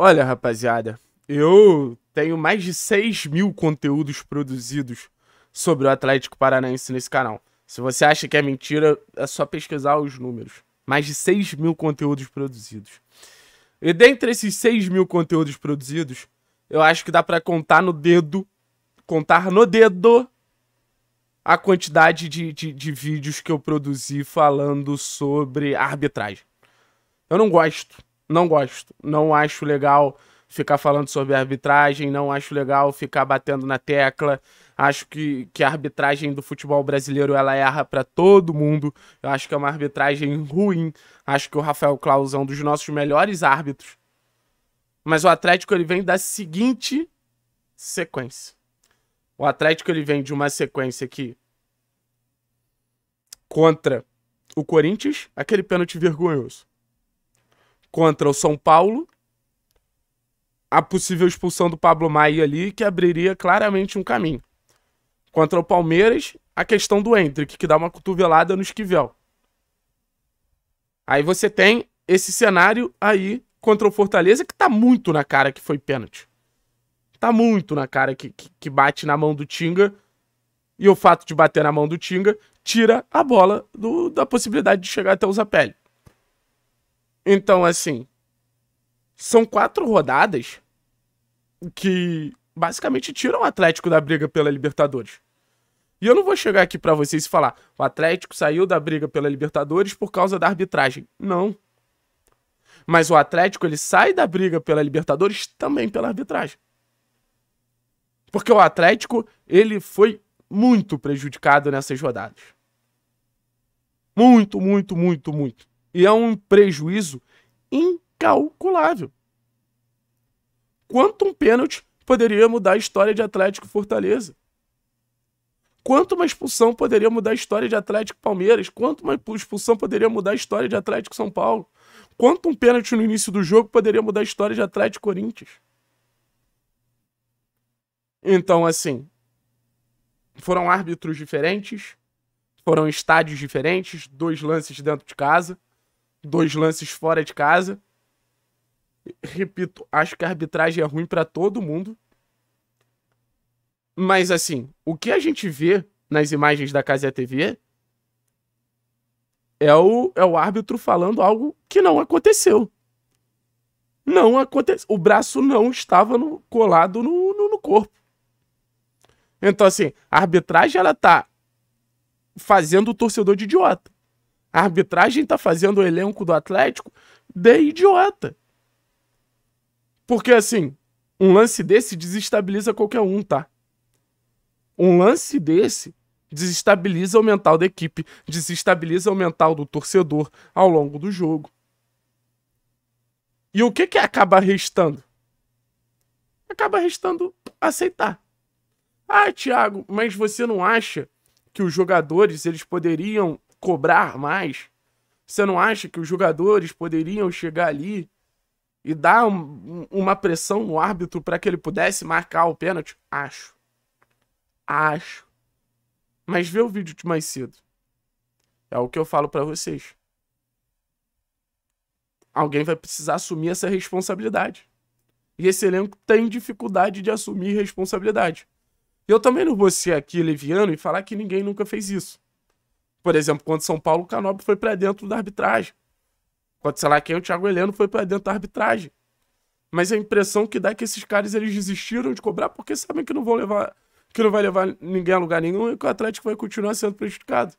Olha, rapaziada, eu tenho mais de 6 mil conteúdos produzidos sobre o Atlético Paranaense nesse canal. Se você acha que é mentira, é só pesquisar os números. Mais de 6 mil conteúdos produzidos. E dentre esses 6 mil conteúdos produzidos, eu acho que dá para contar no dedo, contar no dedo, a quantidade de, de, de, vídeos que eu produzi falando sobre arbitragem. Eu não gosto. Não gosto. Não acho legal ficar falando sobre arbitragem, não acho legal ficar batendo na tecla. Acho que, que a arbitragem do futebol brasileiro ela erra para todo mundo. Eu acho que é uma arbitragem ruim. Acho que o Rafael Claus é um dos nossos melhores árbitros. Mas o Atlético ele vem da seguinte sequência. O Atlético ele vem de uma sequência que contra o Corinthians, aquele pênalti vergonhoso contra o São Paulo, a possível expulsão do Pablo Maia ali, que abriria claramente um caminho. Contra o Palmeiras, a questão do Hendrick, que dá uma cotovelada no Esquivel. Aí você tem esse cenário aí contra o Fortaleza, que tá muito na cara que foi pênalti. Tá muito na cara que, que, que bate na mão do Tinga. E o fato de bater na mão do Tinga tira a bola do, da possibilidade de chegar até o Zapelli. Então, assim, são quatro rodadas que basicamente tiram o Atlético da briga pela Libertadores. E eu não vou chegar aqui para vocês e falar, o Atlético saiu da briga pela Libertadores por causa da arbitragem. Não. Mas o Atlético ele sai da briga pela Libertadores também pela arbitragem. Porque o Atlético, ele foi muito prejudicado nessas rodadas. Muito, muito, muito, muito. E é um prejuízo incalculável. Quanto um pênalti poderia mudar a história de Atlético Fortaleza? Quanto uma expulsão poderia mudar a história de Atlético Palmeiras? Quanto uma expulsão poderia mudar a história de Atlético São Paulo? Quanto um pênalti no início do jogo poderia mudar a história de Atlético Corinthians? Então, assim, foram árbitros diferentes, foram estádios diferentes, dois lances dentro de casa dois lances fora de casa. Repito, acho que a arbitragem é ruim para todo mundo. Mas assim, o que a gente vê nas imagens da Casa TV é o, é o árbitro falando algo que não aconteceu. Não aconteceu. O braço não estava no, colado no, no, no corpo. Então, assim, a arbitragem ela tá fazendo o torcedor de idiota. A arbitragem tá fazendo o elenco do Atlético de idiota. Porque, assim, um lance desse desestabiliza qualquer um, tá? Um lance desse desestabiliza o mental da equipe, desestabiliza o mental do torcedor ao longo do jogo. E o que que acaba restando? Acaba restando aceitar. Ah, Thiago, mas você não acha que os jogadores eles poderiam cobrar mais? Você não acha que os jogadores poderiam chegar ali e dar um, uma pressão no árbitro para que ele pudesse marcar o pênalti? Acho. Acho. Mas vê o vídeo de mais cedo. É o que eu falo para vocês. Alguém vai precisar assumir essa responsabilidade. E esse elenco tem dificuldade de assumir responsabilidade. Eu também não vou ser aqui leviano e falar que ninguém nunca fez isso. Por exemplo, quando São Paulo, o Canobio foi para dentro da arbitragem. Quando, sei lá, quem o Thiago Heleno foi para dentro da arbitragem. Mas a impressão que dá é que esses caras eles desistiram de cobrar porque sabem que não vão levar que não vai levar ninguém a lugar nenhum e que o Atlético vai continuar sendo prejudicado.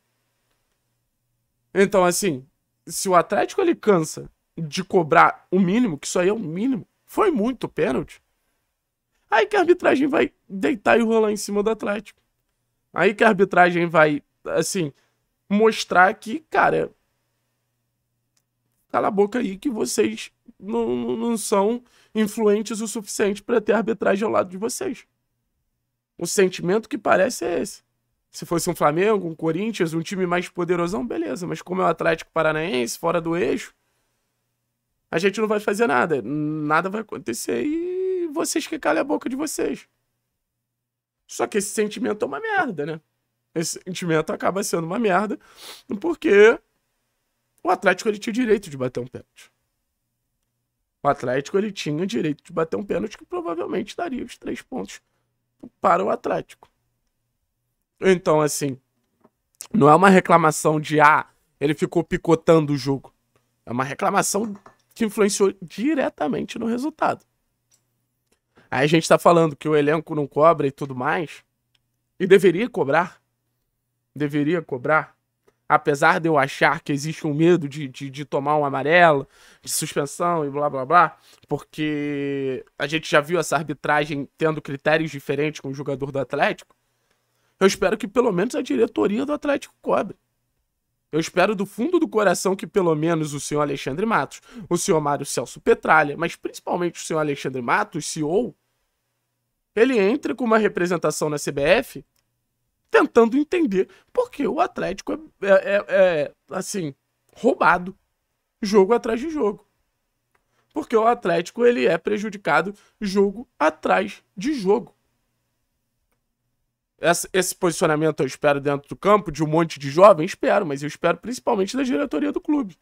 Então, assim, se o Atlético ele cansa de cobrar o mínimo, que isso aí é o mínimo, foi muito pênalti. Aí que a arbitragem vai deitar e rolar em cima do Atlético. Aí que a arbitragem vai, assim, mostrar que, cara, cala a boca aí que vocês não, não, não são influentes o suficiente para ter arbitragem ao lado de vocês. O sentimento que parece é esse. Se fosse um Flamengo, um Corinthians, um time mais poderosão, beleza. Mas como é o Atlético Paranaense, fora do eixo, a gente não vai fazer nada. Nada vai acontecer e vocês que calem a boca de vocês. Só que esse sentimento é uma merda, né? esse sentimento acaba sendo uma merda, porque o Atlético ele tinha o direito de bater um pênalti. O Atlético ele tinha o direito de bater um pênalti que provavelmente daria os três pontos para o Atlético. Então, assim, não é uma reclamação de ah, ele ficou picotando o jogo. É uma reclamação que influenciou diretamente no resultado. Aí a gente tá falando que o elenco não cobra e tudo mais, e deveria cobrar deveria cobrar. Apesar de eu achar que existe um medo de, de, de tomar um amarelo, de suspensão e blá blá blá, porque a gente já viu essa arbitragem tendo critérios diferentes com o jogador do Atlético. Eu espero que pelo menos a diretoria do Atlético cobre. Eu espero do fundo do coração que pelo menos o senhor Alexandre Matos, o senhor Mário Celso Petralha, mas principalmente o senhor Alexandre Matos, CEO, ele entre com uma representação na CBF tentando entender porque o Atlético é, é, é assim, roubado jogo atrás de jogo. Porque o Atlético ele é prejudicado jogo atrás de jogo. Esse, esse posicionamento eu espero dentro do campo de um monte de jovens, espero, mas eu espero principalmente da diretoria do clube.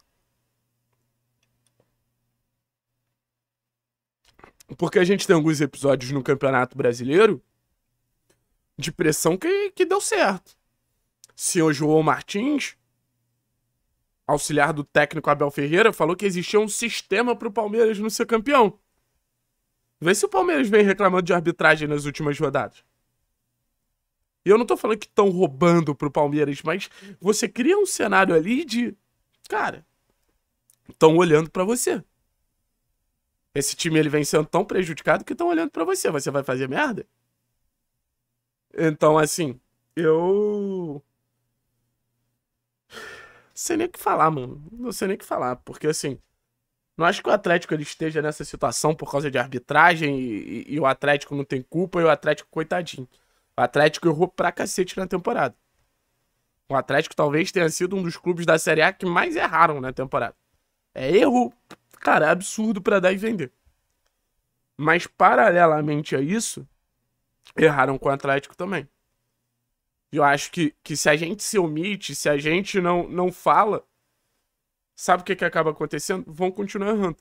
Porque a gente tem alguns episódios no Campeonato Brasileiro de pressão que, que deu certo. Senhor João Martins, auxiliar do técnico Abel Ferreira, falou que existia um sistema para o Palmeiras não ser campeão. Vê se o Palmeiras vem reclamando de arbitragem nas últimas rodadas. E eu não tô falando que estão roubando pro Palmeiras, mas você cria um cenário ali de. Cara, estão olhando para você. Esse time ele vem sendo tão prejudicado que estão olhando para você. Você vai fazer merda? Então, assim, eu. Sei nem o que falar, mano. Não sei nem o que falar, porque assim. Não acho que o Atlético ele esteja nessa situação por causa de arbitragem e, e, e o Atlético não tem culpa e o Atlético, coitadinho. O Atlético errou pra cacete na temporada. O Atlético talvez tenha sido um dos clubes da Série A que mais erraram na temporada. É erro, cara, é absurdo para dar e vender. Mas paralelamente a isso, erraram com o Atlético também. Eu acho que, que se a gente se omite, se a gente não, não fala, sabe o que, que acaba acontecendo? Vão continuar errando.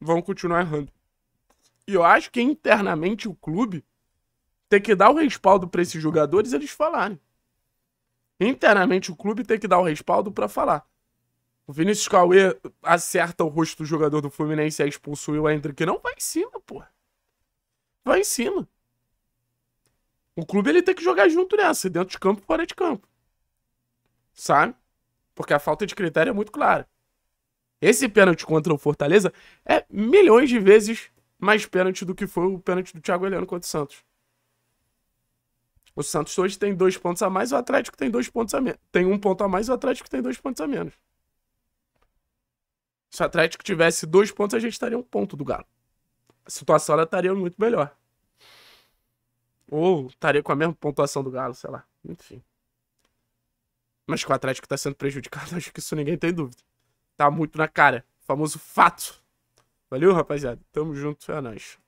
Vão continuar errando. E eu acho que internamente o clube tem que dar o respaldo para esses jogadores eles falarem. Internamente o clube tem que dar o respaldo para falar. O Vinícius Cauê acerta o rosto do jogador do Fluminense e é expulsou o Hendrick. Não, vai em cima, pô. Vai em cima. O clube ele tem que jogar junto nessa, dentro de campo e fora de campo. Sabe? Porque a falta de critério é muito clara. Esse pênalti contra o Fortaleza é milhões de vezes mais pênalti do que foi o pênalti do Thiago Heleno contra o Santos. O Santos hoje tem dois pontos a mais, o Atlético tem dois pontos a menos. Tem um ponto a mais, o Atlético tem dois pontos a menos. Se o Atlético tivesse dois pontos, a gente estaria um ponto do Galo. A situação ela estaria muito melhor. Ou estaria com a mesma pontuação do Galo, sei lá. Enfim. Mas que o Atlético tá sendo prejudicado, acho que isso ninguém tem dúvida. Tá muito na cara. O famoso fato. Valeu, rapaziada. Tamo junto, é nóis.